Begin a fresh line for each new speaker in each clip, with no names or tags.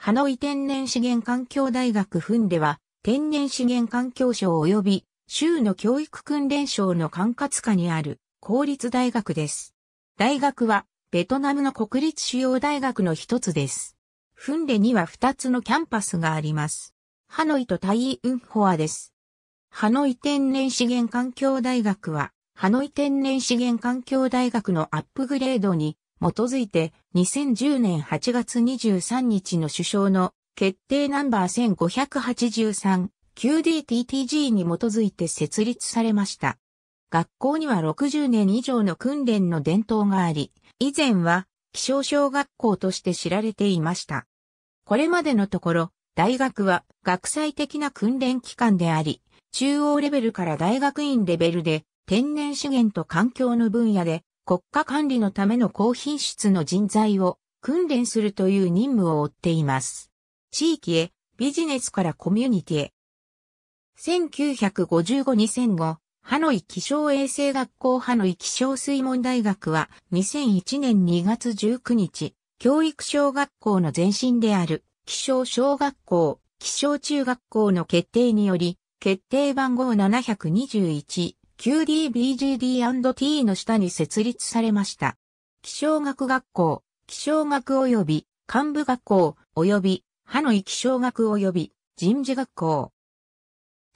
ハノイ天然資源環境大学フンでは、天然資源環境省及び州の教育訓練省の管轄下にある公立大学です。大学はベトナムの国立主要大学の一つです。フンレには二つのキャンパスがあります。ハノイとタイウンホアです。ハノイ天然資源環境大学は、ハノイ天然資源環境大学のアップグレードに基づいて2010年8月23日の首相の決定ナンバー1583 QDTTG に基づいて設立されました。学校には60年以上の訓練の伝統があり、以前は気象小学校として知られていました。これまでのところ、大学は学際的な訓練機関であり、中央レベルから大学院レベルで天然資源と環境の分野で国家管理のための高品質の人材を訓練するという任務を負っています。地域へ、ビジネスからコミュニティへ。1955-2005、ハノイ気象衛生学校ハノイ気象水門大学は2001年2月19日、教育小学校の前身である気象小学校、気象中学校の決定により、決定番号721、QDBGD&T の下に設立されました。気象学学校、気象学及び幹部学校及びハノイ気象学及び人事学校。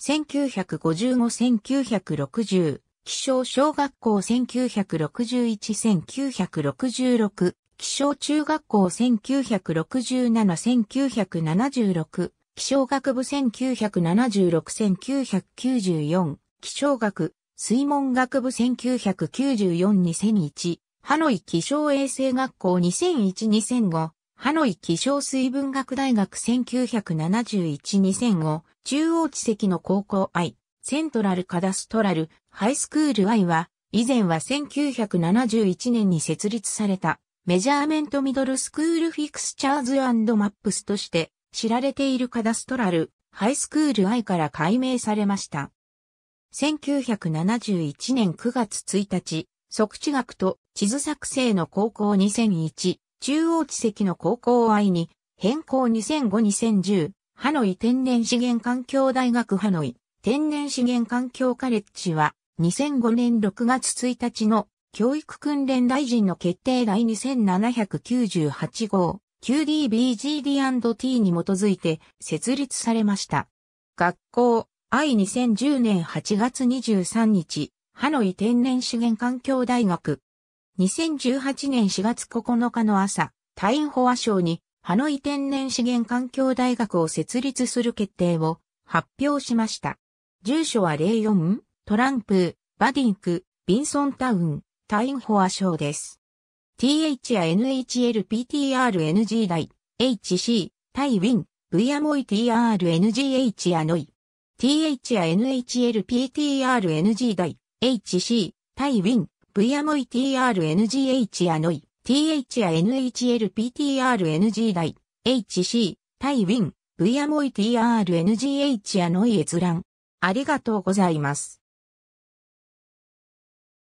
1955-1960気象小学校1961-1966気象中学校1967-1976気象学部1976-1994気象学水門学部1994-2001、ハノイ気象衛生学校2001-2005、ハノイ気象水文学大学1971-2005、中央地席の高校 I、セントラルカダストラル、ハイスクール I は、以前は1971年に設立された、メジャーメントミドルスクールフィクスチャーズマップスとして、知られているカダストラル、ハイスクール I から解明されました。1971年9月1日、即地学と地図作成の高校2001、中央地籍の高校愛に、変更2005-2010、ハノイ天然資源環境大学ハノイ天然資源環境カレッジは、2005年6月1日の教育訓練大臣の決定第2798号 QDBGD&T に基づいて設立されました。学校、愛2010年8月23日、ハノイ天然資源環境大学。2018年4月9日の朝、タインホア賞に、ハノイ天然資源環境大学を設立する決定を発表しました。住所は04、トランプ、バディンク、ビンソンタウン、タインホア賞です。TH や NHL PTR NG 大 HC、タイウィン、v アモイ TRNGH やノイ。TH や NHLPTRNG 台、HC 対 Win、VAMOITRNGH やノイ、TH や NHLPTRNG 台、HC 対 Win、VAMOITRNGH やノイ閲覧。ありがとうございます。